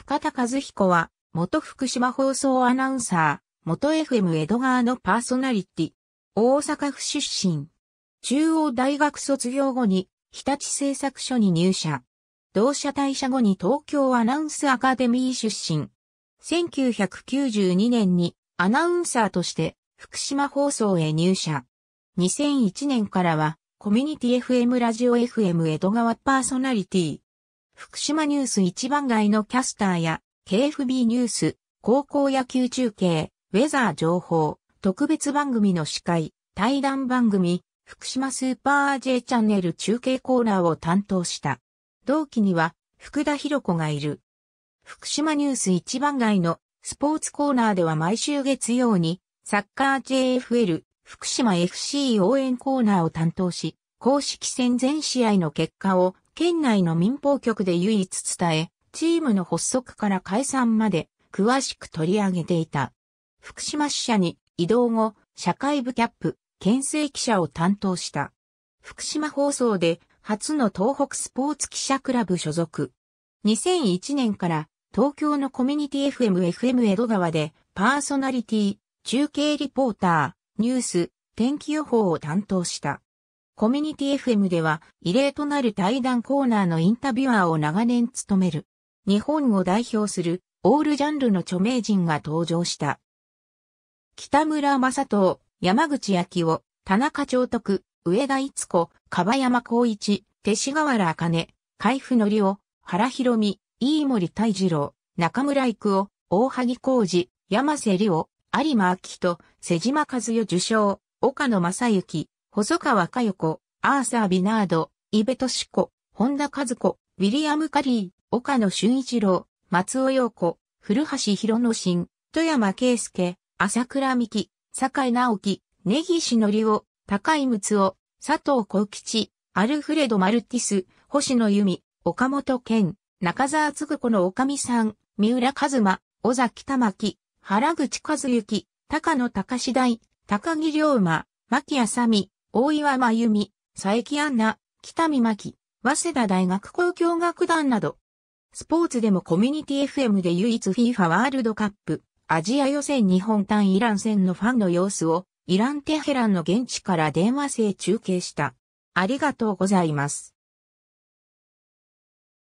深田和彦は、元福島放送アナウンサー、元 FM 江戸川のパーソナリティ、大阪府出身。中央大学卒業後に、日立製作所に入社。同社退社後に東京アナウンスアカデミー出身。1992年にアナウンサーとして福島放送へ入社。2001年からはコミュニティ FM ラジオ FM 江戸川パーソナリティ、福島ニュース一番街のキャスターや、KFB ニュース、高校野球中継、ウェザー情報、特別番組の司会、対談番組、福島スーパー J チャンネル中継コーナーを担当した。同期には、福田博子がいる。福島ニュース一番街のスポーツコーナーでは毎週月曜に、サッカー JFL、福島 FC 応援コーナーを担当し、公式戦全試合の結果を県内の民放局で唯一伝え、チームの発足から解散まで詳しく取り上げていた。福島支社に移動後、社会部キャップ、県政記者を担当した。福島放送で初の東北スポーツ記者クラブ所属。2001年から東京のコミュニティ FMFM 江戸川でパーソナリティ、中継リポーター、ニュース、天気予報を担当した。コミュニティ FM では異例となる対談コーナーのインタビュアーを長年務める。日本を代表するオールジャンルの著名人が登場した。北村正人、山口昭夫、田中長徳、上田逸子、樺山光一、勅使河原茜、海部のりを、原博美、飯森泰次郎、中村育夫、大萩浩二、山瀬里夫、有馬明人、瀬島和代受賞、岡野正幸、細川佳代子、アーサー・ビナード、イベトシコ、本田和子、ウィリアム・カリー、岡野俊一郎、松尾陽子、古橋博之進、富山圭介、朝倉美希、坂井直樹、根岸のりお、高井睦夫、佐藤幸吉、アルフレド・マルティス、星野由美、岡本健、中澤嗣子の女将さん、三浦和馬、尾崎玉木、原口和幸、高野隆大、高木龍馬、牧あさみ、大岩真由美、佐伯アンナ、北見真紀、早稲田大学交響楽団など、スポーツでもコミュニティ FM で唯一 FIFA ワールドカップ、アジア予選日本単イラン戦のファンの様子を、イラン・テヘランの現地から電話制中継した。ありがとうございます。